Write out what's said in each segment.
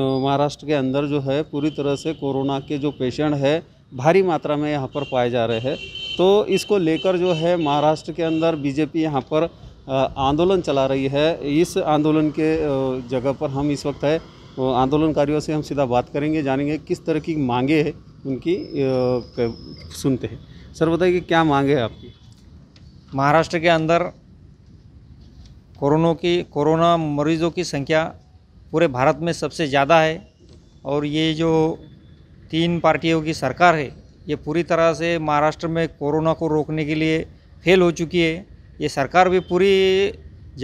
तो महाराष्ट्र के अंदर जो है पूरी तरह से कोरोना के जो पेशेंट है भारी मात्रा में यहाँ पर पाए जा रहे हैं तो इसको लेकर जो है महाराष्ट्र के अंदर बीजेपी यहाँ पर आंदोलन चला रही है इस आंदोलन के जगह पर हम इस वक्त है आंदोलनकारियों से हम सीधा बात करेंगे जानेंगे किस तरह की मांगे है उनकी सुनते हैं सर बताइए क्या मांगे हैं आपकी महाराष्ट्र के अंदर कोरोना की कोरोना मरीजों की संख्या पूरे भारत में सबसे ज़्यादा है और ये जो तीन पार्टियों की सरकार है ये पूरी तरह से महाराष्ट्र में कोरोना को रोकने के लिए फेल हो चुकी है ये सरकार भी पूरी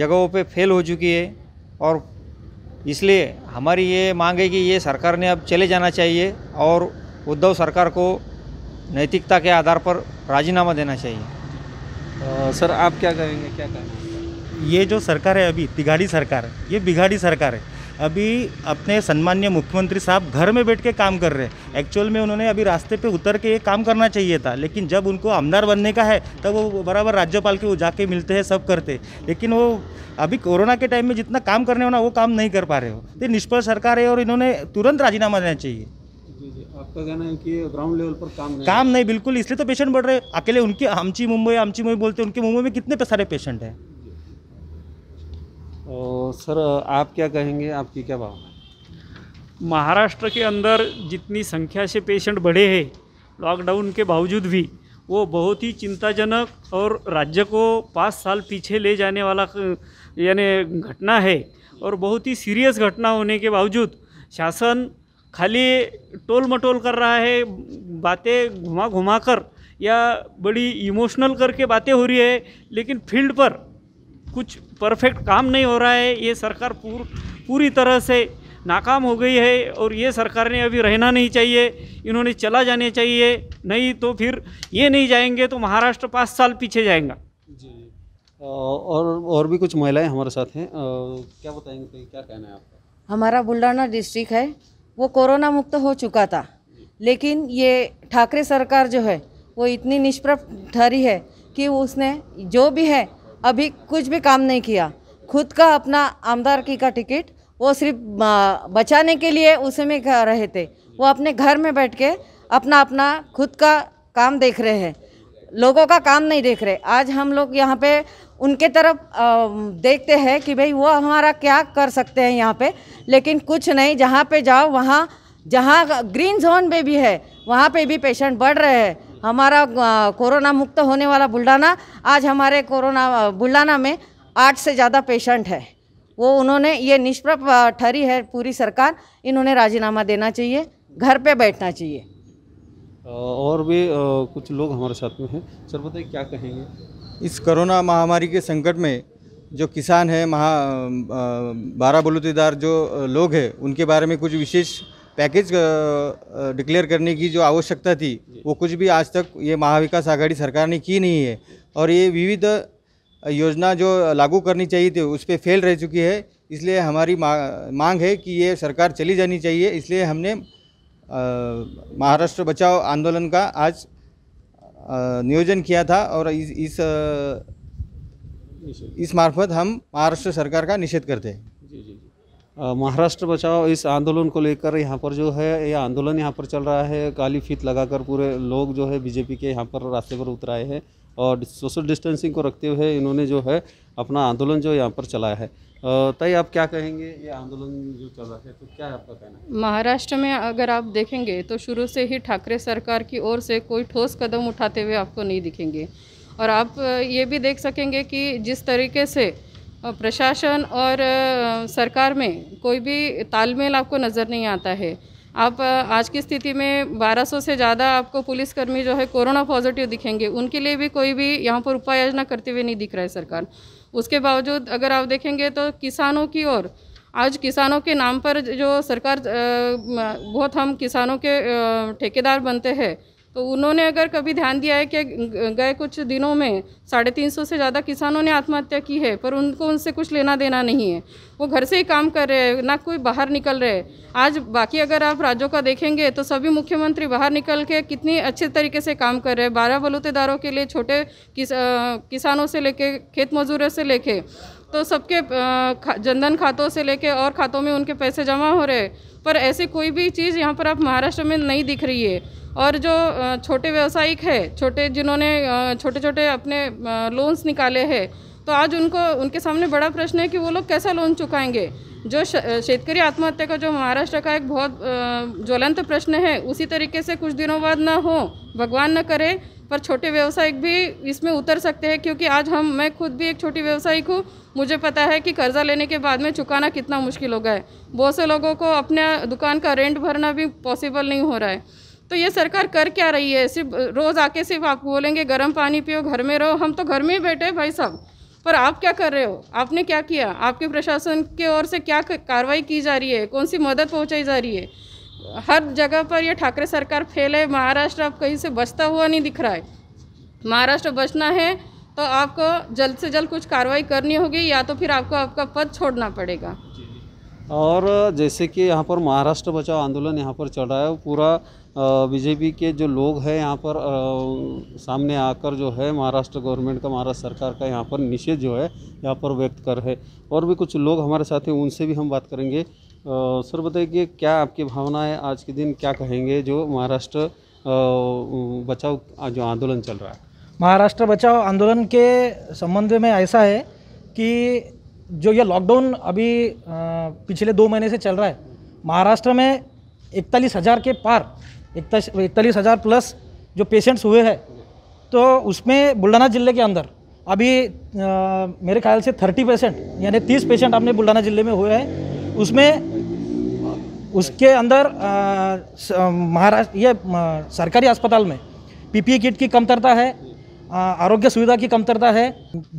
जगहों पे फेल हो चुकी है और इसलिए हमारी ये मांग है कि ये सरकार ने अब चले जाना चाहिए और उद्धव सरकार को नैतिकता के आधार पर राजीनामा देना चाहिए आ, सर आप क्या कहेंगे क्या कहेंगे ये जो सरकार है अभी तिगाड़ी सरकार ये बिगाड़ी सरकार है अभी अपने सम्मान्य मुख्यमंत्री साहब घर में बैठ के काम कर रहे हैं एक्चुअल में उन्होंने अभी रास्ते पे उतर के ये काम करना चाहिए था लेकिन जब उनको आमदार बनने का है तब तो वो बराबर राज्यपाल के वो जाके मिलते हैं सब करते लेकिन वो अभी कोरोना के टाइम में जितना काम करने ना वो काम नहीं कर पा रहे हो तो निष्फल सरकार है और इन्होंने तुरंत राजीनामा देना चाहिए आपका कहना है कि ग्राउंड लेवल पर काम नहीं काम नहीं बिल्कुल इसलिए तो पेशेंट बढ़ रहे अकेले उनके आमची मुंबई आमची मुंबई बोलते हैं उनके मुंबई में कितने सारे पेशेंट हैं सर आप क्या कहेंगे आपकी क्या भावना है महाराष्ट्र के अंदर जितनी संख्या से पेशेंट बढ़े हैं लॉकडाउन के बावजूद भी वो बहुत ही चिंताजनक और राज्य को पाँच साल पीछे ले जाने वाला यानी घटना है और बहुत ही सीरियस घटना होने के बावजूद शासन खाली टोल मटोल कर रहा है बातें घुमा घुमा कर या बड़ी इमोशनल करके बातें हो रही है लेकिन फील्ड पर कुछ परफेक्ट काम नहीं हो रहा है ये सरकार पूर, पूरी तरह से नाकाम हो गई है और ये सरकार ने अभी रहना नहीं चाहिए इन्होंने चला जाने चाहिए नहीं तो फिर ये नहीं जाएंगे तो महाराष्ट्र पाँच साल पीछे जाएगा जी और और भी कुछ महिलाएं हमारे साथ हैं क्या बताएंगे क्या कहना है आपका हमारा बुल्ढाना डिस्ट्रिक्ट है वो कोरोना मुक्त हो चुका था लेकिन ये ठाकरे सरकार जो है वो इतनी निष्प्रभ ठहरी है कि उसने जो भी है अभी कुछ भी काम नहीं किया खुद का अपना आमदार की का टिकट वो सिर्फ बचाने के लिए उसे में रहे थे वो अपने घर में बैठ के अपना अपना खुद का काम देख रहे हैं लोगों का काम नहीं देख रहे आज हम लोग यहाँ पे उनके तरफ देखते हैं कि भाई वो हमारा क्या कर सकते हैं यहाँ पे लेकिन कुछ नहीं जहाँ पे जाओ वहाँ जहाँ ग्रीन जोन पे भी है वहाँ पे भी पेशेंट बढ़ रहे हैं हमारा कोरोना मुक्त होने वाला बुल्डाना आज हमारे कोरोना बुल्डाना में आठ से ज़्यादा पेशेंट है वो उन्होंने ये निष्प्रभ ठहरी है पूरी सरकार इन्होंने राजीनामा देना चाहिए घर पे बैठना चाहिए और भी कुछ लोग हमारे साथ में हैं सर बताइए क्या कहेंगे इस कोरोना महामारी के संकट में जो किसान है महा बारह बलूतेदार जो लोग हैं उनके बारे में कुछ विशेष पैकेज डिक्लेयर करने की जो आवश्यकता थी वो कुछ भी आज तक ये महाविकास आघाड़ी सरकार ने की नहीं है और ये विविध योजना जो लागू करनी चाहिए थी उस पर फेल रह चुकी है इसलिए हमारी मांग है कि ये सरकार चली जानी चाहिए इसलिए हमने महाराष्ट्र बचाओ आंदोलन का आज नियोजन किया था और इस इस, इस मार्फत हम महाराष्ट्र सरकार का निषेध करते हैं जी जी महाराष्ट्र बचाओ इस आंदोलन को लेकर यहाँ पर जो है ये आंदोलन यहाँ पर चल रहा है काली फीत लगाकर पूरे लोग जो है बीजेपी के यहाँ पर रास्ते पर उतर आए हैं और सोशल डिस्टेंसिंग को रखते हुए इन्होंने जो है अपना आंदोलन जो यहाँ पर चलाया है तई आप क्या कहेंगे ये आंदोलन जो चल रहा है तो क्या आपका कहना है महाराष्ट्र में अगर आप देखेंगे तो शुरू से ही ठाकरे सरकार की ओर से कोई ठोस कदम उठाते हुए आपको नहीं दिखेंगे और आप ये भी देख सकेंगे कि जिस तरीके से प्रशासन और सरकार में कोई भी तालमेल आपको नज़र नहीं आता है आप आज की स्थिति में 1200 से ज़्यादा आपको पुलिसकर्मी जो है कोरोना पॉजिटिव दिखेंगे उनके लिए भी कोई भी यहाँ पर उपाय योजना करते हुए नहीं दिख रहा है सरकार उसके बावजूद अगर आप देखेंगे तो किसानों की ओर आज किसानों के नाम पर जो सरकार बहुत हम किसानों के ठेकेदार बनते हैं तो उन्होंने अगर कभी ध्यान दिया है कि गए कुछ दिनों में साढ़े तीन सौ से ज़्यादा किसानों ने आत्महत्या की है पर उनको उनसे कुछ लेना देना नहीं है वो घर से ही काम कर रहे हैं ना कोई बाहर निकल रहे हैं आज बाकी अगर आप राज्यों का देखेंगे तो सभी मुख्यमंत्री बाहर निकल के कितनी अच्छे तरीके से काम कर रहे हैं बारह बलूतेदारों के लिए छोटे किस, आ, किसानों से लेके खेत मजदूरों से लेके तो सबके जनधन खातों से लेके और खातों में उनके पैसे जमा हो रहे हैं पर ऐसी कोई भी चीज़ यहाँ पर आप महाराष्ट्र में नहीं दिख रही है और जो छोटे व्यवसायिक है छोटे जिन्होंने छोटे छोटे अपने लोन्स निकाले हैं तो आज उनको उनके सामने बड़ा प्रश्न है कि वो लोग कैसा लोन चुकाएंगे जो शेतकारी आत्महत्या का जो महाराष्ट्र का एक बहुत ज्वलंत प्रश्न है उसी तरीके से कुछ दिनों बाद ना हो भगवान न करे पर छोटे व्यवसायिक भी इसमें उतर सकते हैं क्योंकि आज हम मैं खुद भी एक छोटी व्यवसायिक हूँ मुझे पता है कि कर्ज़ा लेने के बाद में चुकाना कितना मुश्किल होगा है बहुत से लोगों को अपने दुकान का रेंट भरना भी पॉसिबल नहीं हो रहा है तो ये सरकार कर क्या रही है सिर्फ रोज़ आके सिर्फ आप बोलेंगे गर्म पानी पियो घर में रहो हम तो घर में ही बैठे भाई साहब पर आप क्या कर रहे हो आपने क्या किया आपके प्रशासन की ओर से क्या कार्रवाई की जा रही है कौन सी मदद पहुँचाई जा रही है हर जगह पर यह ठाकरे सरकार फेल है महाराष्ट्र अब कहीं से बचता हुआ नहीं दिख रहा है महाराष्ट्र बचना है तो आपको जल्द से जल्द कुछ कार्रवाई करनी होगी या तो फिर आपको आपका पद छोड़ना पड़ेगा और जैसे कि यहाँ पर महाराष्ट्र बचाओ आंदोलन यहाँ पर चल रहा है पूरा बीजेपी के जो लोग हैं यहाँ पर सामने आकर जो है महाराष्ट्र गवर्नमेंट का महाराष्ट्र सरकार का यहाँ पर निषेध जो है यहाँ पर व्यक्त कर रहे और भी कुछ लोग हमारे साथ हैं उनसे भी हम बात करेंगे सर बताइए क्या आपकी भावना है आज के दिन क्या कहेंगे जो महाराष्ट्र बचाओ जो आंदोलन चल रहा है महाराष्ट्र बचाओ आंदोलन के संबंध में ऐसा है कि जो ये लॉकडाउन अभी पिछले दो महीने से चल रहा है महाराष्ट्र में इकतालीस हज़ार के पार इकतालीस हज़ार प्लस जो पेशेंट्स हुए हैं तो उसमें बुल्ढाना ज़िले के अंदर अभी आ, मेरे ख्याल से थर्टी परसेंट यानी तीस पेशेंट अपने बुल्ढाना ज़िले में हुए हैं उसमें उसके अंदर महाराष्ट्र ये सरकारी अस्पताल में पीपीई e किट की कमतरता है आरोग्य सुविधा की कमतरता है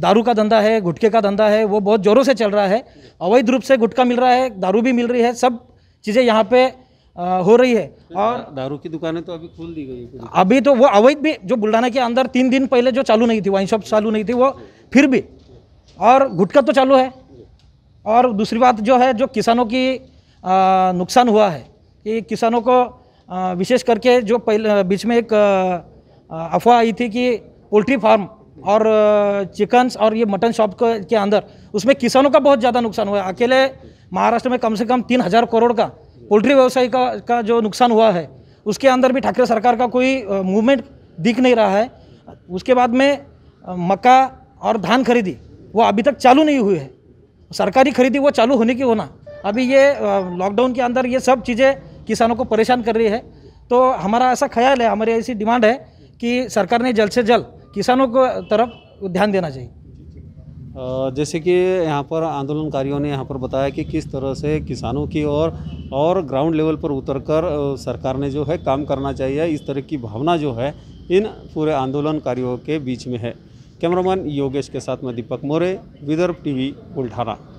दारू का धंधा है गुटके का धंधा है वो बहुत ज़ोरों से चल रहा है अवैध रूप से गुटखा मिल रहा है दारू भी मिल रही है सब चीज़ें यहाँ पे आ, हो रही है और दारू की दुकानें तो अभी खोल दी गई अभी तो वो अवैध भी जो बुल्ढाना के अंदर तीन दिन पहले जो चालू नहीं थी वाइन शॉप चालू नहीं थी वो फिर भी और गुटखा तो चालू है और दूसरी बात जो है जो किसानों की नुकसान हुआ है कि किसानों को विशेष करके जो पहले बीच में एक अफवाह आई थी कि पोल्ट्री फार्म और चिकन्स और ये मटन शॉप के अंदर उसमें किसानों का बहुत ज़्यादा नुकसान हुआ है अकेले महाराष्ट्र में कम से कम तीन हज़ार करोड़ का पोल्ट्री व्यवसाय का का जो नुकसान हुआ है उसके अंदर भी ठाकरे सरकार का कोई मूवमेंट दिख नहीं रहा है उसके बाद में मक्का और धान खरीदी वो अभी तक चालू नहीं हुई है सरकारी खरीदी वो चालू होने की होना अभी ये लॉकडाउन के अंदर ये सब चीज़ें किसानों को परेशान कर रही है तो हमारा ऐसा ख्याल है हमारी ऐसी डिमांड है कि सरकार ने जल्द से जल्द किसानों को तरफ ध्यान देना चाहिए जैसे कि यहाँ पर आंदोलनकारियों ने यहाँ पर बताया कि किस तरह से किसानों की और और ग्राउंड लेवल पर उतरकर सरकार ने जो है काम करना चाहिए इस तरह की भावना जो है इन पूरे आंदोलनकारियों के बीच में है कैमरामैन योगेश के साथ में दीपक मोरे विदर्भ टीवी उल्ठाना